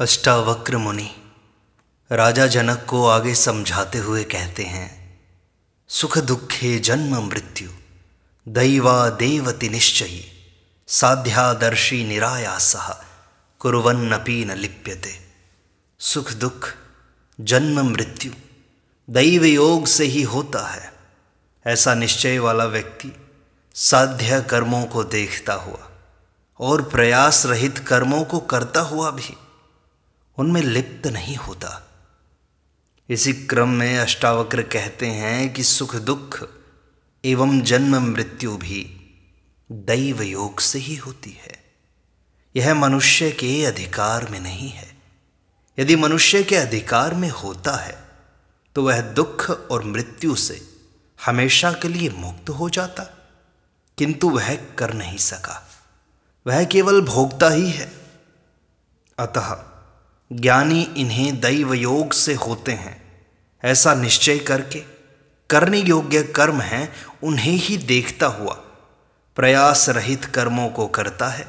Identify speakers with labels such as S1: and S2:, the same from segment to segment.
S1: अष्टावक्र मुनि राजा जनक को आगे समझाते हुए कहते हैं सुख दुखे जन्म मृत्यु दैवा देवति निश्चयी साध्यादर्शी निरायास कुर्वन्नपि न लिप्यते सुख दुख जन्म मृत्यु दैव योग से ही होता है ऐसा निश्चय वाला व्यक्ति साध्य कर्मों को देखता हुआ और प्रयास रहित कर्मों को करता हुआ भी उनमें लिप्त नहीं होता इसी क्रम में अष्टावक्र कहते हैं कि सुख दुख एवं जन्म मृत्यु भी दैव योग से ही होती है यह मनुष्य के अधिकार में नहीं है यदि मनुष्य के अधिकार में होता है तो वह दुख और मृत्यु से हमेशा के लिए मुक्त हो जाता किंतु वह कर नहीं सका वह केवल भोगता ही है अतः ज्ञानी इन्हें दैव योग से होते हैं ऐसा निश्चय करके करने योग्य कर्म हैं उन्हें ही देखता हुआ प्रयास रहित कर्मों को करता है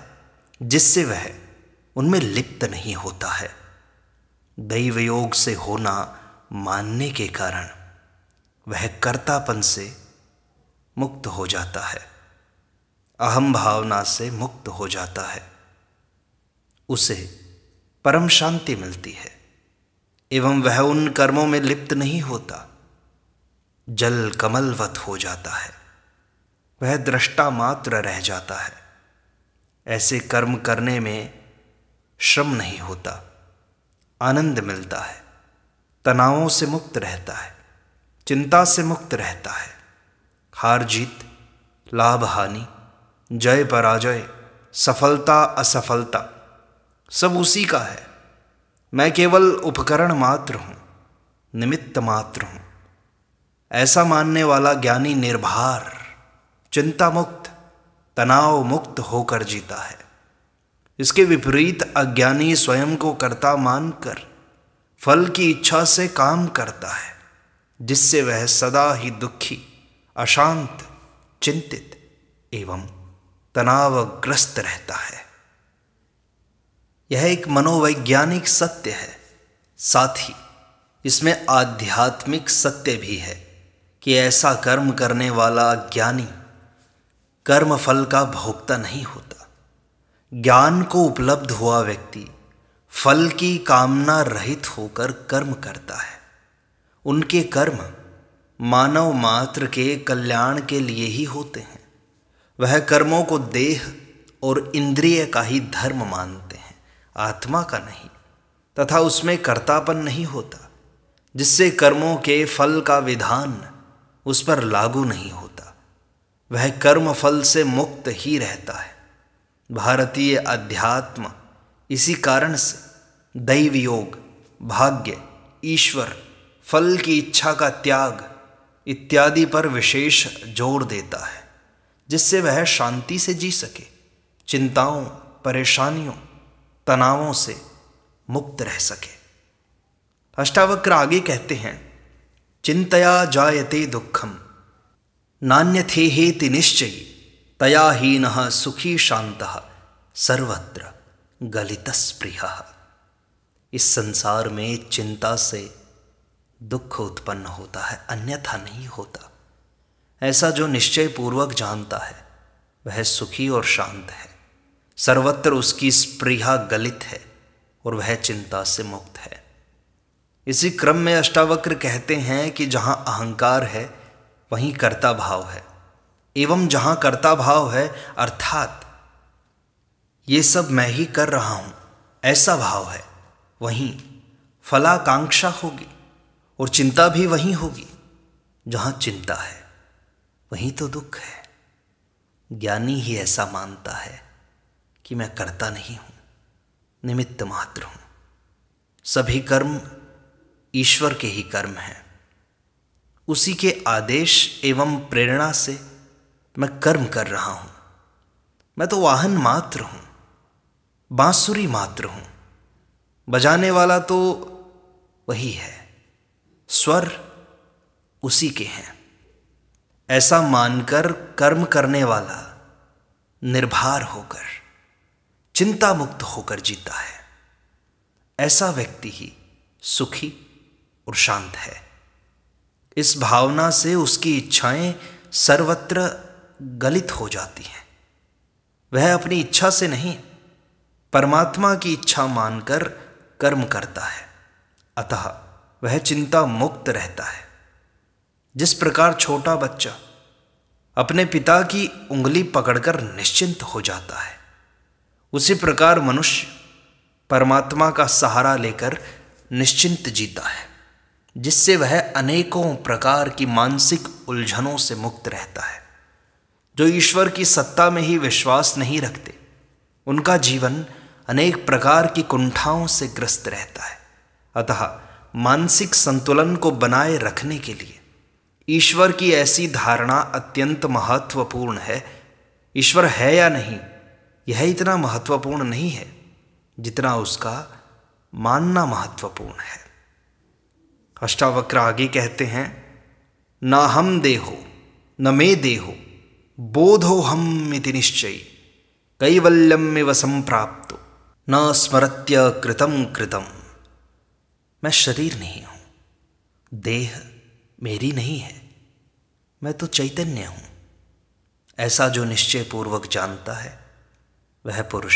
S1: जिससे वह उनमें लिप्त नहीं होता है दैव योग से होना मानने के कारण वह कर्तापन से मुक्त हो जाता है अहम भावना से मुक्त हो जाता है उसे परम शांति मिलती है एवं वह उन कर्मों में लिप्त नहीं होता जल कमलवत हो जाता है वह दृष्टा मात्र रह जाता है ऐसे कर्म करने में श्रम नहीं होता आनंद मिलता है तनावों से मुक्त रहता है चिंता से मुक्त रहता है हार जीत लाभ हानि जय पराजय सफलता असफलता सब उसी का है मैं केवल उपकरण मात्र हूँ निमित्त मात्र हूँ ऐसा मानने वाला ज्ञानी निर्भर चिंता मुक्त तनाव मुक्त होकर जीता है इसके विपरीत अज्ञानी स्वयं को कर्ता मानकर फल की इच्छा से काम करता है जिससे वह सदा ही दुखी अशांत चिंतित एवं तनावग्रस्त रहता है यह एक मनोवैज्ञानिक सत्य है साथ ही इसमें आध्यात्मिक सत्य भी है कि ऐसा कर्म करने वाला ज्ञानी कर्म फल का भोक्ता नहीं होता ज्ञान को उपलब्ध हुआ व्यक्ति फल की कामना रहित होकर कर्म करता है उनके कर्म मानव मात्र के कल्याण के लिए ही होते हैं वह कर्मों को देह और इंद्रिय का ही धर्म मानता आत्मा का नहीं तथा उसमें कर्तापन नहीं होता जिससे कर्मों के फल का विधान उस पर लागू नहीं होता वह कर्म फल से मुक्त ही रहता है भारतीय अध्यात्म इसी कारण से दैव योग भाग्य ईश्वर फल की इच्छा का त्याग इत्यादि पर विशेष जोर देता है जिससे वह शांति से जी सके चिंताओं परेशानियों तनावों से मुक्त रह सके अष्टावक्र आगे कहते हैं चिंतया जायते दुखम नान्यथे हेति निश्चय तया हीन सुखी शांत सर्वत्र गलित स्प्रिय इस संसार में चिंता से दुख उत्पन्न होता है अन्यथा नहीं होता ऐसा जो निश्चय पूर्वक जानता है वह सुखी और शांत है सर्वत्र उसकी स्प्रिया गलित है और वह चिंता से मुक्त है इसी क्रम में अष्टावक्र कहते हैं कि जहां अहंकार है वहीं कर्ता भाव है एवं जहां कर्ता भाव है अर्थात ये सब मैं ही कर रहा हूं ऐसा भाव है वहीं फलाकांक्षा होगी और चिंता भी वहीं होगी जहां चिंता है वहीं तो दुख है ज्ञानी ही ऐसा मानता है कि मैं करता नहीं हूं निमित्त मात्र हूं सभी कर्म ईश्वर के ही कर्म हैं उसी के आदेश एवं प्रेरणा से मैं कर्म कर रहा हूं मैं तो वाहन मात्र हूं बांसुरी मात्र हूं बजाने वाला तो वही है स्वर उसी के हैं ऐसा मानकर कर्म करने वाला निर्भर होकर चिंता मुक्त होकर जीता है ऐसा व्यक्ति ही सुखी और शांत है इस भावना से उसकी इच्छाएं सर्वत्र गलित हो जाती हैं वह अपनी इच्छा से नहीं परमात्मा की इच्छा मानकर कर्म करता है अतः वह चिंता मुक्त रहता है जिस प्रकार छोटा बच्चा अपने पिता की उंगली पकड़कर निश्चिंत हो जाता है उसी प्रकार मनुष्य परमात्मा का सहारा लेकर निश्चिंत जीता है जिससे वह अनेकों प्रकार की मानसिक उलझनों से मुक्त रहता है जो ईश्वर की सत्ता में ही विश्वास नहीं रखते उनका जीवन अनेक प्रकार की कुंठाओं से ग्रस्त रहता है अतः मानसिक संतुलन को बनाए रखने के लिए ईश्वर की ऐसी धारणा अत्यंत महत्वपूर्ण है ईश्वर है या नहीं यह इतना महत्वपूर्ण नहीं है जितना उसका मानना महत्वपूर्ण है अष्टावक्र आगे कहते हैं ना हम देहो न मे देहो बोधो हम इति कैवल्यम कैवल्यमिव संप्राप्त न स्मरत्य कृतम कृतम मैं शरीर नहीं हूं देह मेरी नहीं है मैं तो चैतन्य हूं ऐसा जो निश्चय पूर्वक जानता है वह पुरुष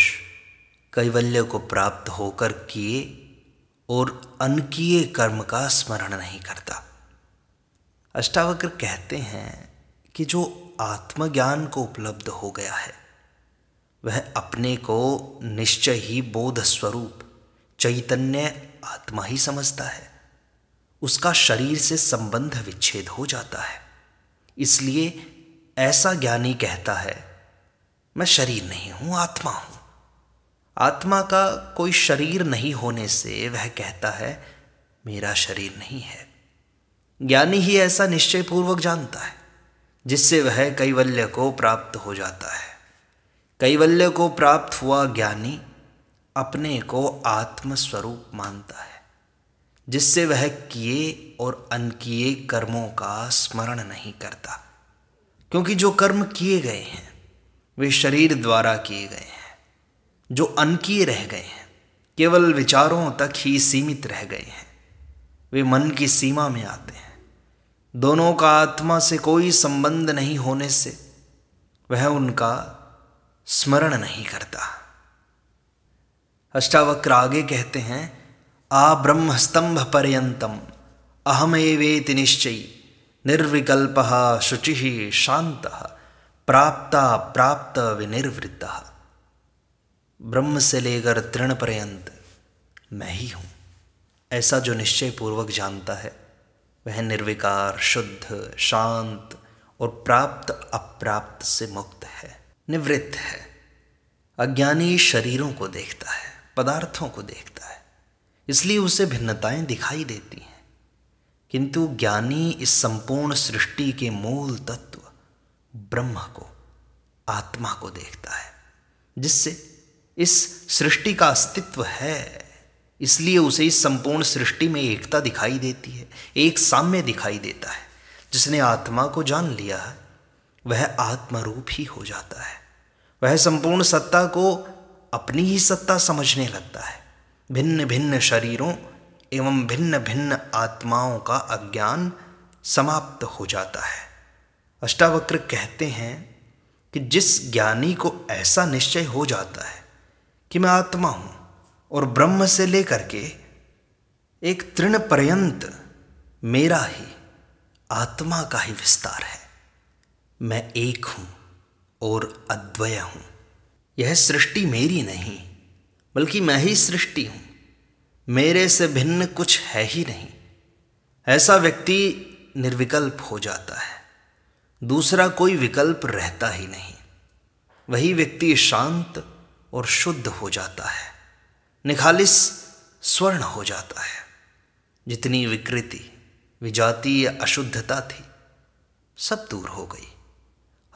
S1: कैवल्य को प्राप्त होकर किए और अनकिए कर्म का स्मरण नहीं करता अष्टावक्र कहते हैं कि जो आत्मज्ञान को उपलब्ध हो गया है वह अपने को निश्चय ही बोध स्वरूप चैतन्य आत्मा ही समझता है उसका शरीर से संबंध विच्छेद हो जाता है इसलिए ऐसा ज्ञानी कहता है मैं शरीर नहीं हूं आत्मा हूं आत्मा का कोई शरीर नहीं होने से वह कहता है मेरा शरीर नहीं है ज्ञानी ही ऐसा निश्चय पूर्वक जानता है जिससे वह कैवल्य को प्राप्त हो जाता है कैवल्य को प्राप्त हुआ ज्ञानी अपने को आत्मस्वरूप मानता है जिससे वह किए और अनकिए कर्मों का स्मरण नहीं करता क्योंकि जो कर्म किए गए हैं वे शरीर द्वारा किए गए हैं जो अनकिए रह गए हैं केवल विचारों तक ही सीमित रह गए हैं वे मन की सीमा में आते हैं दोनों का आत्मा से कोई संबंध नहीं होने से वह उनका स्मरण नहीं करता अष्टावक्र आगे कहते हैं आ ब्रह्मस्तंभ पर्यंतम अहमेवेति निश्चयी निर्विकल्प शुचि शांत प्राप्त प्राप्त विनिर्वृत्त ब्रह्म से लेकर तृण पर्यंत मैं ही हूँ ऐसा जो निश्चय पूर्वक जानता है वह निर्विकार शुद्ध शांत और प्राप्त अप्राप्त से मुक्त है निवृत्त है अज्ञानी शरीरों को देखता है पदार्थों को देखता है इसलिए उसे भिन्नताएं दिखाई देती हैं किंतु ज्ञानी इस संपूर्ण सृष्टि के मूल तत्व ब्रह्म को आत्मा को देखता है जिससे इस सृष्टि का अस्तित्व है इसलिए उसे इस संपूर्ण सृष्टि में एकता दिखाई देती है एक साम्य दिखाई देता है जिसने आत्मा को जान लिया है वह आत्मरूप ही हो जाता है वह संपूर्ण सत्ता को अपनी ही सत्ता समझने लगता है भिन्न भिन्न शरीरों एवं भिन्न भिन्न आत्माओं का अज्ञान समाप्त हो जाता है अष्टावक्र कहते हैं कि जिस ज्ञानी को ऐसा निश्चय हो जाता है कि मैं आत्मा हूँ और ब्रह्म से लेकर के एक तृण पर्यंत मेरा ही आत्मा का ही विस्तार है मैं एक हूँ और अद्वय हूँ यह सृष्टि मेरी नहीं बल्कि मैं ही सृष्टि हूँ मेरे से भिन्न कुछ है ही नहीं ऐसा व्यक्ति निर्विकल्प हो जाता है दूसरा कोई विकल्प रहता ही नहीं वही व्यक्ति शांत और शुद्ध हो जाता है निखालिस स्वर्ण हो जाता है जितनी विकृति विजातीय अशुद्धता थी सब दूर हो गई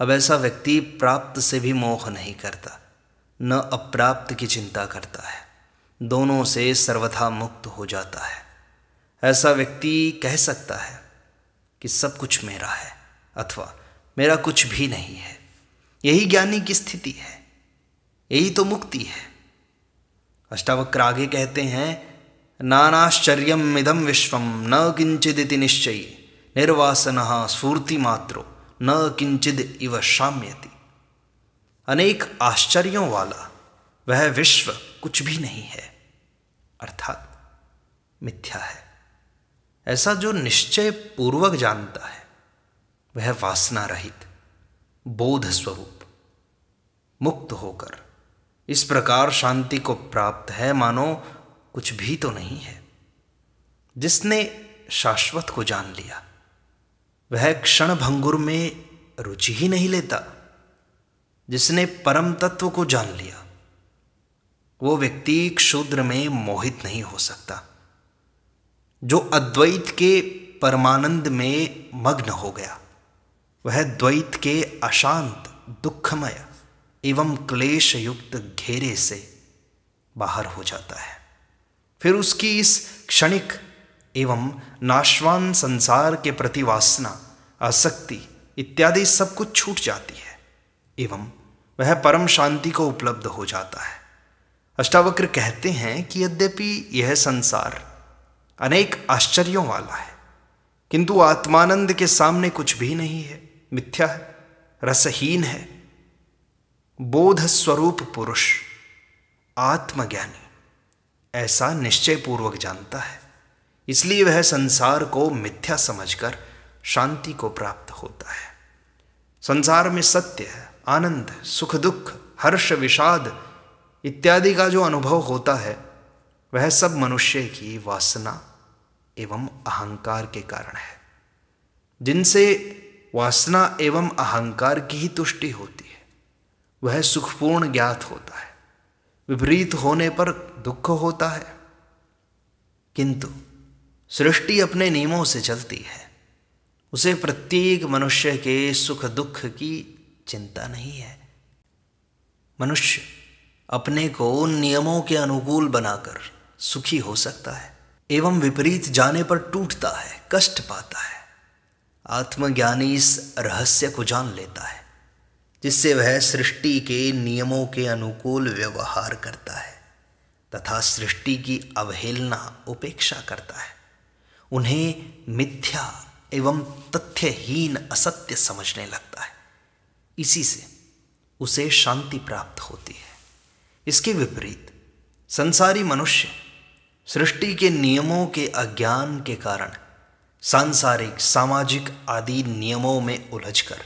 S1: अब ऐसा व्यक्ति प्राप्त से भी मोह नहीं करता न अप्राप्त की चिंता करता है दोनों से सर्वथा मुक्त हो जाता है ऐसा व्यक्ति कह सकता है कि सब कुछ मेरा है अथवा मेरा कुछ भी नहीं है यही ज्ञानी की स्थिति है यही तो मुक्ति है अष्टावक्र आगे कहते हैं नानाश्चर्य इदम विश्वम न किंचिदिति निश्चय निर्वासन स्फूर्ति मात्रो न किंचिद इव शाम्यति अनेक आश्चर्यों वाला वह विश्व कुछ भी नहीं है अर्थात मिथ्या है ऐसा जो निश्चय पूर्वक जानता है वह वासना रहित बोध स्वरूप मुक्त होकर इस प्रकार शांति को प्राप्त है मानो कुछ भी तो नहीं है जिसने शाश्वत को जान लिया वह क्षण भंगुर में रुचि ही नहीं लेता जिसने परम तत्व को जान लिया वो व्यक्ति क्षुद्र में मोहित नहीं हो सकता जो अद्वैत के परमानंद में मग्न हो गया वह द्वैत के अशांत दुखमय एवं क्लेश युक्त घेरे से बाहर हो जाता है फिर उसकी इस क्षणिक एवं नाशवान संसार के प्रति वासना आसक्ति इत्यादि सब कुछ छूट जाती है एवं वह परम शांति को उपलब्ध हो जाता है अष्टावक्र कहते हैं कि यद्यपि यह संसार अनेक आश्चर्यों वाला है किंतु आत्मानंद के सामने कुछ भी नहीं है मिथ्या है रसहीन है बोध स्वरूप पुरुष आत्मज्ञानी ऐसा निश्चय पूर्वक जानता है इसलिए वह संसार को मिथ्या समझकर शांति को प्राप्त होता है संसार में सत्य है आनंद सुख दुख हर्ष विषाद इत्यादि का जो अनुभव होता है वह सब मनुष्य की वासना एवं अहंकार के कारण है जिनसे वासना एवं अहंकार की ही तुष्टि होती है वह सुखपूर्ण ज्ञात होता है विपरीत होने पर दुख होता है किंतु सृष्टि अपने नियमों से चलती है उसे प्रत्येक मनुष्य के सुख दुख की चिंता नहीं है मनुष्य अपने को उन नियमों के अनुकूल बनाकर सुखी हो सकता है एवं विपरीत जाने पर टूटता है कष्ट पाता है आत्मज्ञानी इस रहस्य को जान लेता है जिससे वह सृष्टि के नियमों के अनुकूल व्यवहार करता है तथा सृष्टि की अवहेलना उपेक्षा करता है उन्हें मिथ्या एवं तथ्यहीन असत्य समझने लगता है इसी से उसे शांति प्राप्त होती है इसके विपरीत संसारी मनुष्य सृष्टि के नियमों के अज्ञान के कारण सांसारिक सामाजिक आदि नियमों में उलझकर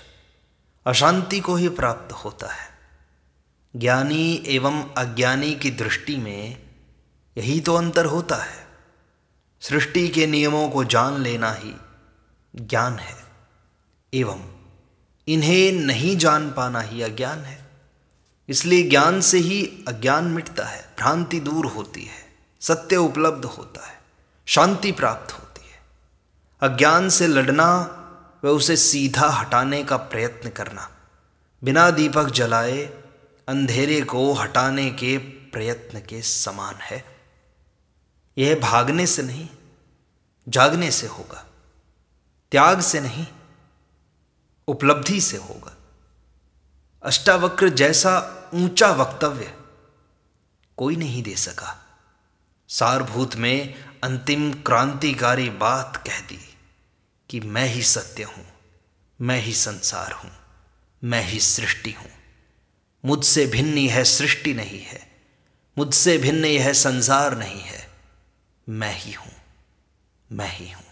S1: अशांति को ही प्राप्त होता है ज्ञानी एवं अज्ञानी की दृष्टि में यही तो अंतर होता है सृष्टि के नियमों को जान लेना ही ज्ञान है एवं इन्हें नहीं जान पाना ही अज्ञान है इसलिए ज्ञान से ही अज्ञान मिटता है भ्रांति दूर होती है सत्य उपलब्ध होता है शांति प्राप्त होती है अज्ञान से लड़ना व उसे सीधा हटाने का प्रयत्न करना बिना दीपक जलाए अंधेरे को हटाने के प्रयत्न के समान है यह भागने से नहीं जागने से होगा त्याग से नहीं उपलब्धि से होगा अष्टावक्र जैसा ऊंचा वक्तव्य कोई नहीं दे सका सारभूत में अंतिम क्रांतिकारी बात कह दी कि मैं ही सत्य हूं मैं ही संसार हूं मैं ही सृष्टि हूं मुझसे भिन्न यह सृष्टि नहीं है मुझसे भिन्न यह संसार नहीं है मैं ही हूं मैं ही हूं